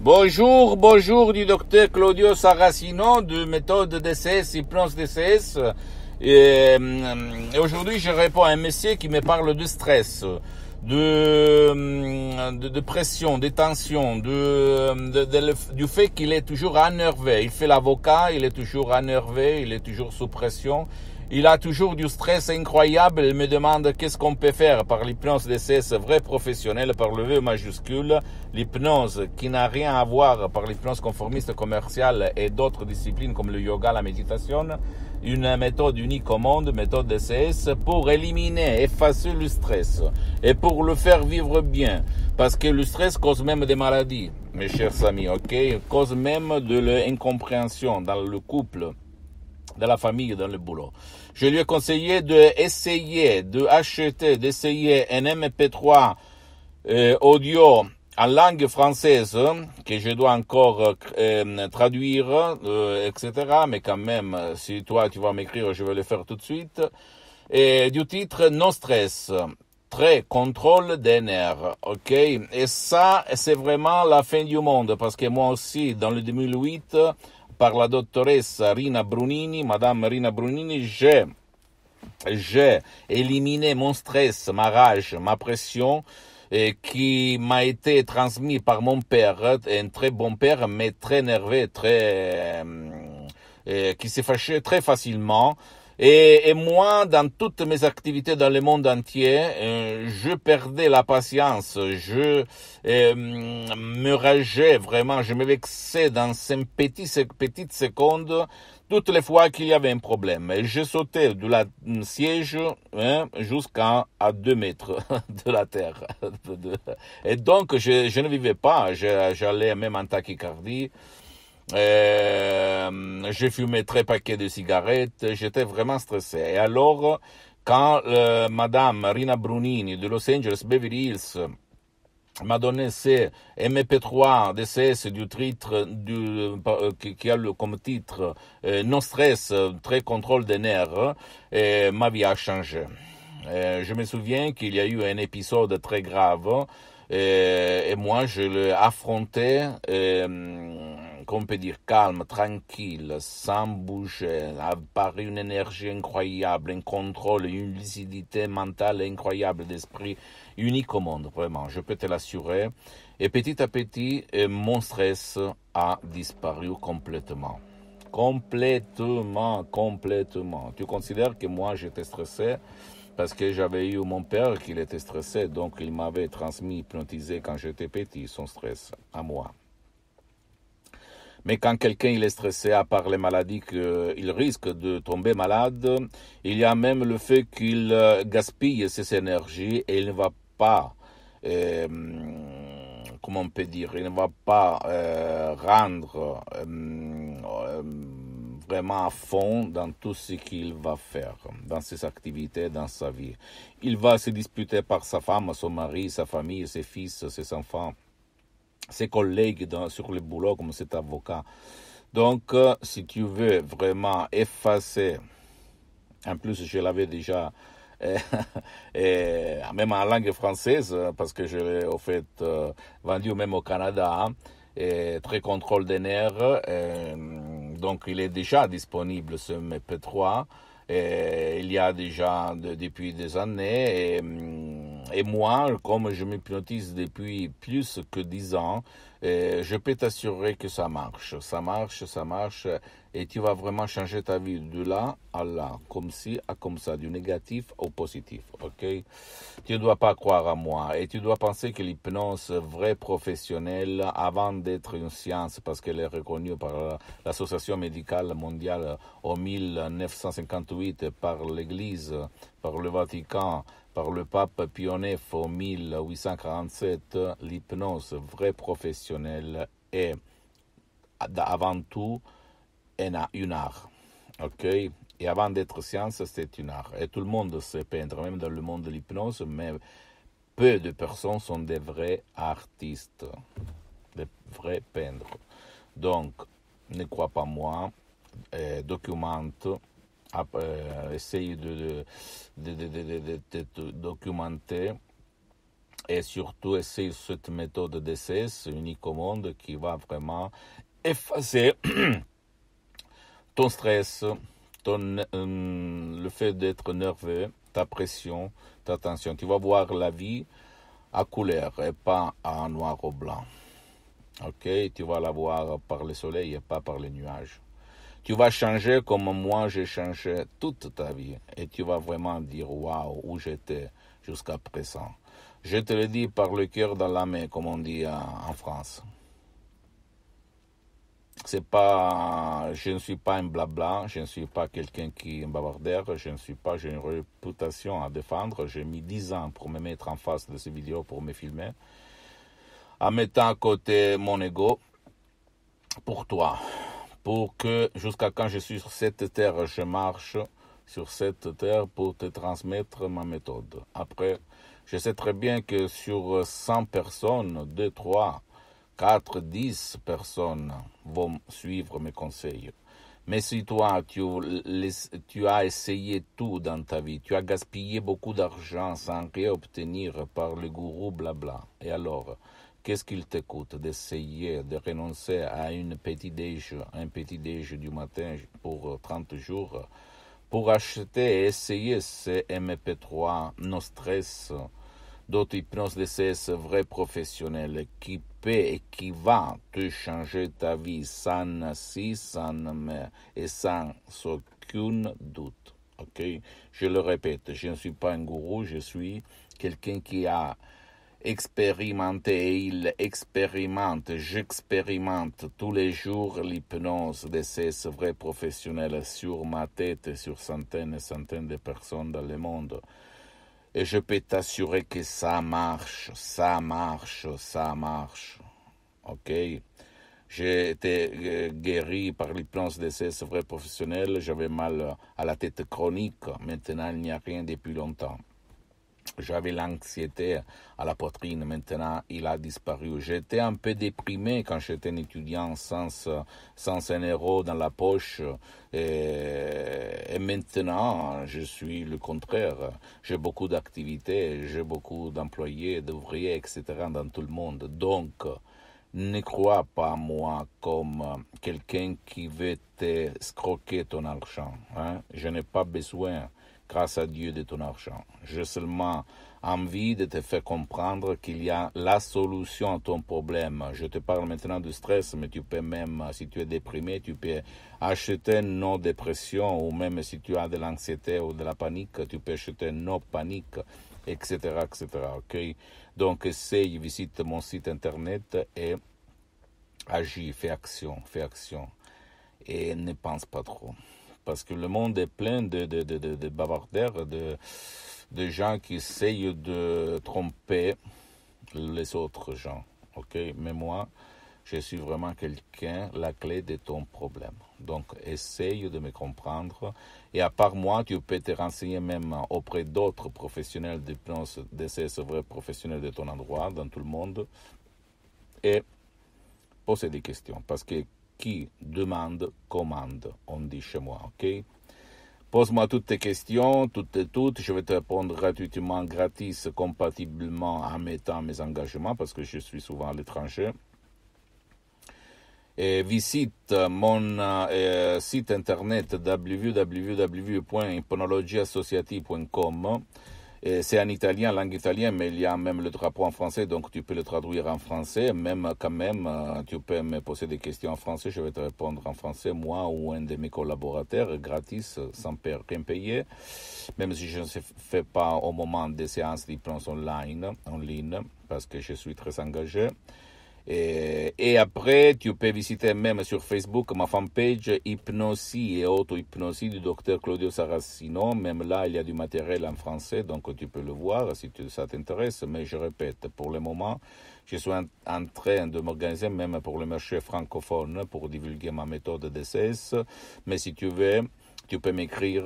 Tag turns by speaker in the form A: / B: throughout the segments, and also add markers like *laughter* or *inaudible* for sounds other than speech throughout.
A: Bonjour, bonjour du docteur Claudio Saracino de méthode DCS, plans DCS. Euh, et aujourd'hui, je réponds à un monsieur qui me parle de stress de, euh, de, de, pression, des tensions, de, du fait qu'il est toujours énervé. Il fait l'avocat, il est toujours énervé, il est toujours sous pression. Il a toujours du stress incroyable. Il me demande qu'est-ce qu'on peut faire par l'hypnose DCS vrai professionnel par le V e majuscule. L'hypnose qui n'a rien à voir par l'hypnose conformiste commerciale et d'autres disciplines comme le yoga, la méditation une méthode unique unicommande, méthode DCS, pour éliminer, effacer le stress et pour le faire vivre bien. Parce que le stress cause même des maladies, mes chers amis, ok? cause même de l'incompréhension dans le couple dans la famille, dans le boulot. Je lui ai conseillé d'essayer, d'acheter, d'essayer un MP3 euh, audio en langue française, que je dois encore euh, euh, traduire, euh, etc. Mais quand même, si toi tu vas m'écrire, je vais le faire tout de suite. Et du titre « Stress, très contrôle des nerfs, ok. Et ça, c'est vraiment la fin du monde parce que moi aussi, dans le 2008, par la doctoresse Rina Brunini, Madame Rina Brunini, j'ai éliminé mon stress, ma rage, ma pression et qui m'a été transmis par mon père, un très bon père, mais très énervé, très, euh, qui s'est fâché très facilement. Et, et, moi, dans toutes mes activités dans le monde entier, euh, je perdais la patience, je euh, me rageais vraiment, je me vexais dans ces petites, secondes toutes les fois qu'il y avait un problème. Et je sautais de la siège hein, jusqu'à à deux mètres *laughs* de la terre. *laughs* Et donc, je ne vivais pas, j'allais même en tachycardie je euh, j'ai fumé très paquet de cigarettes, j'étais vraiment stressé. Et alors, quand euh, Madame Rina Brunini de Los Angeles Beverly Hills m'a donné ses MP3 DCS du titre euh, qui, a le, comme titre Non stress, très contrôle des nerfs, et ma vie a changé. je me souviens qu'il y a eu un épisode très grave et, et moi je l'ai affronté on peut dire calme, tranquille, sans bouger, par une énergie incroyable, un contrôle, une lucidité mentale incroyable d'esprit, unique au monde, vraiment, je peux te l'assurer. Et petit à petit, euh, mon stress a disparu complètement. Complètement, complètement. Tu considères que moi, j'étais stressé parce que j'avais eu mon père qui était stressé, donc il m'avait transmis, hypnotisé quand j'étais petit, son stress à moi. Mais quand quelqu'un est stressé à part les maladies qu'il risque de tomber malade, il y a même le fait qu'il euh, gaspille ses énergies et il ne va pas, euh, comment on peut dire, il ne va pas euh, rendre vraiment à fond dans tout ce qu'il va faire, dans ses activités, dans sa vie. Il va se disputer par sa femme, son mari, sa famille, ses fils, ses enfants ses collègues dans, sur le boulot comme cet avocat. Donc, euh, si tu veux vraiment effacer, en plus je l'avais déjà, euh, *laughs* euh, même en langue française, parce que je l'ai au fait vendu même au Canada, hein, et très contrôle des nerfs, donc il est déjà disponible ce MP3, et il y a déjà depuis des années et moi, comme je m'hypnotise depuis plus que dix ans, euh, je peux t'assurer que ça marche. Ça marche, ça marche. Et tu vas vraiment changer ta vie de là à là, comme si à comme ça, du négatif au positif. OK? Tu ne dois pas croire à moi. Et tu dois penser que l'hypnose vraie professionnelle, avant d'être une science, parce qu'elle est reconnue par l'Association médicale mondiale euh, en 1958, par l'Église, par le Vatican, par le pape Pionnet, en 1847, l'hypnose vrai professionnel, est avant tout une art. ok et avant d'être science, c'est une art. Et tout le monde sait peindre, même dans le monde de l'hypnose, mais peu de personnes sont des vrais artistes, des vrais peintres. Donc, ne crois pas moi, euh, documente eh, essayer de, de, documenter et surtout essayer cette méthode d'essai, unique au monde, qui va vraiment effacer *clears throat* ton stress, ton, euh, le fait d'être nerveux, ta pression, ta tension. Tu vas voir la vie à couleur et pas en noir ou blanc. Ok, tu vas la voir par le soleil et pas par les nuages. Tu vas changer comme moi j'ai changé toute ta vie et tu vas vraiment dire waouh où j'étais jusqu'à présent. Je te le dis par le cœur dans la main comme on dit euh, en France. C'est pas, je ne suis pas un blabla, je ne suis pas quelqu'un qui est je ne suis pas, j'ai une réputation à défendre. J'ai mis 10 ans pour me mettre en face de ces vidéos, pour me filmer, en mettant à côté mon ego pour toi pour que jusqu'à quand je suis sur cette terre, je marche sur cette terre pour te transmettre ma méthode. Après, je sais très bien que sur 100 personnes, 2, 3, 4, 10 personnes vont suivre mes conseils. Mais si toi, tu, tu as essayé tout dans ta vie, tu as gaspillé beaucoup d'argent sans rien obtenir par le gourou blabla, et alors, Qu'est-ce qu'il te coûte d'essayer de renoncer à une petite un petit déj du matin pour 30 euh, jours pour acheter et essayer ces MP3 no stress d'autres hypnose de vrai professionnel qui peut et qui va te changer ta vie sans si, sans mais et sans aucun doute. Ok? Je le répète, je ne suis pas un gourou, je suis quelqu'un qui a expérimenté et il expérimente, j'expérimente tous les jours l'hypnose de ces vrais professionnels sur ma tête et sur centaines et centaines de personnes dans le monde. Et je peux t'assurer que ça marche, ça marche, ça marche. Ok? J'ai été euh, guéri par l'hypnose de ces vrais professionnels. J'avais mal à la tête chronique. Maintenant, il n'y a rien depuis longtemps. J'avais l'anxiété à la poitrine, maintenant il a disparu. J'étais un peu déprimé quand j'étais un étudiant sans, sans un euro dans la poche. Et, maintenant, je suis le contraire. J'ai beaucoup d'activités, j'ai beaucoup d'employés, d'ouvriers, etc. dans tout le monde. Donc, ne crois pas moi comme quelqu'un qui veut te scroquer ton argent. Hein. Je n'ai pas besoin grâce à Dieu de ton argent. J'ai seulement envie de te faire comprendre qu'il y a la solution à ton problème. Je te parle maintenant du stress, mais tu peux même, si tu es déprimé, tu peux acheter nos dépressions, ou même si tu as de l'anxiété ou de la panique, tu peux acheter nos paniques, etc., etc. ok Donc, essaye, visite mon site internet et agis, fais action, fais action. Et ne pense pas trop parce que le monde est plein de, de, de, de, de, de gens qui essayent de tromper les autres gens. ok Mais moi, je suis vraiment quelqu'un, la clé de ton problème. Donc, essaye de me comprendre. Et à part moi, tu peux te renseigner même auprès d'autres professionnels des de ces vrais professionnels de ton endroit, dans tout le monde, et poser des questions. Parce que qui demande commande, on dit chez moi, ok Pose-moi toutes tes questions, toutes et toutes. Je vais te répondre gratuitement, gratis, compatiblement en mettant mes engagements, parce que je suis souvent à l'étranger. Et visite mon euh, euh, site internet www.hypnologieassociative.com euh, c'est en italien, langue italienne, mais il y a même le drapeau en français, donc tu peux le traduire en français. Même euh, quand même, euh, tu peux me poser des questions en français, je vais te répondre en français, moi ou un de mes collaborateurs, gratis, sans rien payer. Même si je ne fais pas au moment des séances des online, en ligne, parce que je suis très engagé. Et, après, tu peux visiter même sur Facebook ma fanpage Hypnosie et auto-hypnosie du docteur Claudio Saracino. Même là, il y a du matériel en français, donc tu peux le voir si tu, ça t'intéresse. Mais je répète, pour le moment, je suis en, train de m'organiser même pour le marché francophone pour divulguer ma méthode de Mais si tu veux, tu peux m'écrire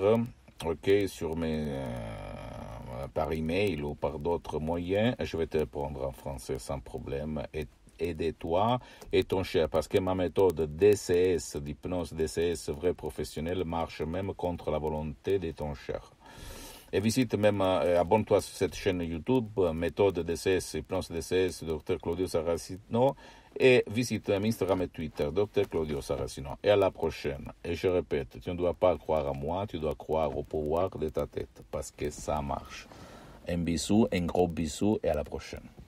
A: ok, sur mes, euh, par email ou par d'autres moyens. Je vais te répondre en français sans problème. Et de toi et ton cher, parce que ma méthode DCS, d'hypnose DCS vrai professionnel, marche même contre la volonté de ton cher. Et visite même, euh, abonne-toi sur cette chaîne YouTube, méthode DCS, hypnose DCS, docteur Claudio Saracino, et visite Instagram et Twitter, docteur Claudio Saracino. Et à la prochaine. Et je répète, tu ne dois pas croire à moi, tu dois croire au pouvoir de ta tête, parce que ça marche. Un bisou, un gros bisou, et à la prochaine.